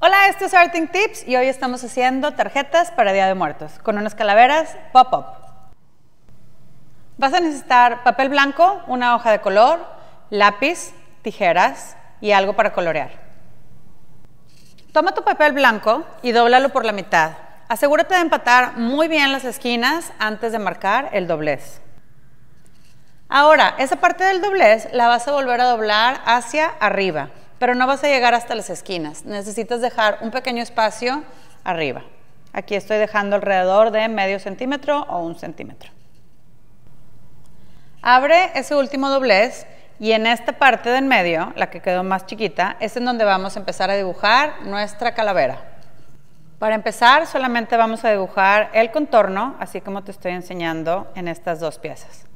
Hola, esto es Arting Tips y hoy estamos haciendo tarjetas para Día de Muertos con unas calaveras pop-up. Vas a necesitar papel blanco, una hoja de color, lápiz, tijeras y algo para colorear. Toma tu papel blanco y dóblalo por la mitad. Asegúrate de empatar muy bien las esquinas antes de marcar el doblez. Ahora, esa parte del doblez la vas a volver a doblar hacia arriba pero no vas a llegar hasta las esquinas. Necesitas dejar un pequeño espacio arriba. Aquí estoy dejando alrededor de medio centímetro o un centímetro. Abre ese último doblez y en esta parte del medio, la que quedó más chiquita, es en donde vamos a empezar a dibujar nuestra calavera. Para empezar, solamente vamos a dibujar el contorno, así como te estoy enseñando en estas dos piezas.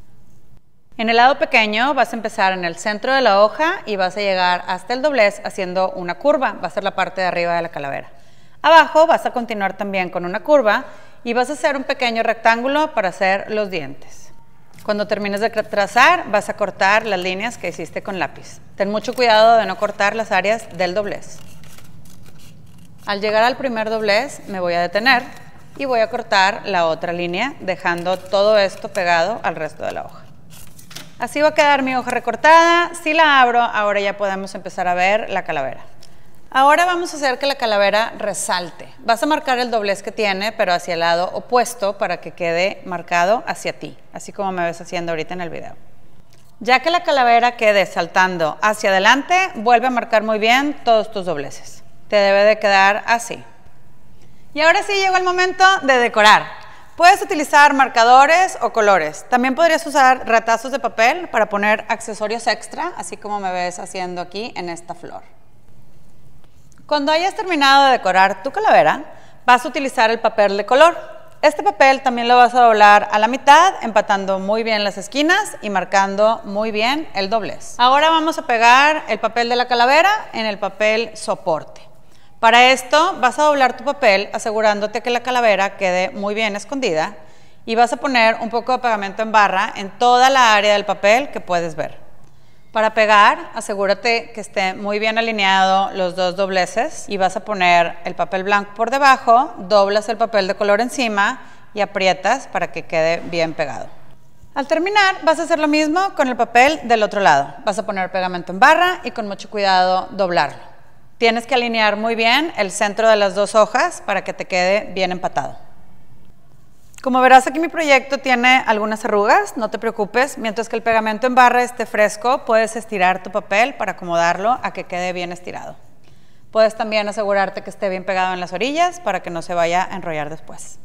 En el lado pequeño vas a empezar en el centro de la hoja y vas a llegar hasta el doblez haciendo una curva, va a ser la parte de arriba de la calavera. Abajo vas a continuar también con una curva y vas a hacer un pequeño rectángulo para hacer los dientes. Cuando termines de trazar vas a cortar las líneas que hiciste con lápiz. Ten mucho cuidado de no cortar las áreas del doblez. Al llegar al primer doblez me voy a detener y voy a cortar la otra línea dejando todo esto pegado al resto de la hoja. Así va a quedar mi hoja recortada. Si la abro, ahora ya podemos empezar a ver la calavera. Ahora vamos a hacer que la calavera resalte. Vas a marcar el doblez que tiene, pero hacia el lado opuesto para que quede marcado hacia ti, así como me ves haciendo ahorita en el video. Ya que la calavera quede saltando hacia adelante, vuelve a marcar muy bien todos tus dobleces. Te debe de quedar así. Y ahora sí llegó el momento de decorar. Puedes utilizar marcadores o colores. También podrías usar retazos de papel para poner accesorios extra, así como me ves haciendo aquí en esta flor. Cuando hayas terminado de decorar tu calavera, vas a utilizar el papel de color. Este papel también lo vas a doblar a la mitad, empatando muy bien las esquinas y marcando muy bien el doblez. Ahora vamos a pegar el papel de la calavera en el papel soporte. Para esto vas a doblar tu papel asegurándote que la calavera quede muy bien escondida y vas a poner un poco de pegamento en barra en toda la área del papel que puedes ver. Para pegar, asegúrate que esté muy bien alineado los dos dobleces y vas a poner el papel blanco por debajo, doblas el papel de color encima y aprietas para que quede bien pegado. Al terminar, vas a hacer lo mismo con el papel del otro lado. Vas a poner pegamento en barra y con mucho cuidado doblarlo. Tienes que alinear muy bien el centro de las dos hojas para que te quede bien empatado. Como verás aquí mi proyecto tiene algunas arrugas, no te preocupes, mientras que el pegamento en barra esté fresco puedes estirar tu papel para acomodarlo a que quede bien estirado. Puedes también asegurarte que esté bien pegado en las orillas para que no se vaya a enrollar después.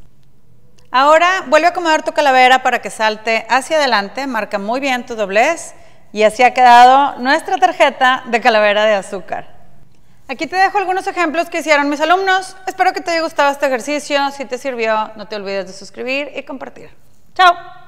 Ahora vuelve a acomodar tu calavera para que salte hacia adelante, marca muy bien tu doblez y así ha quedado nuestra tarjeta de calavera de azúcar. Aquí te dejo algunos ejemplos que hicieron mis alumnos. Espero que te haya gustado este ejercicio. Si te sirvió, no te olvides de suscribir y compartir. ¡Chao!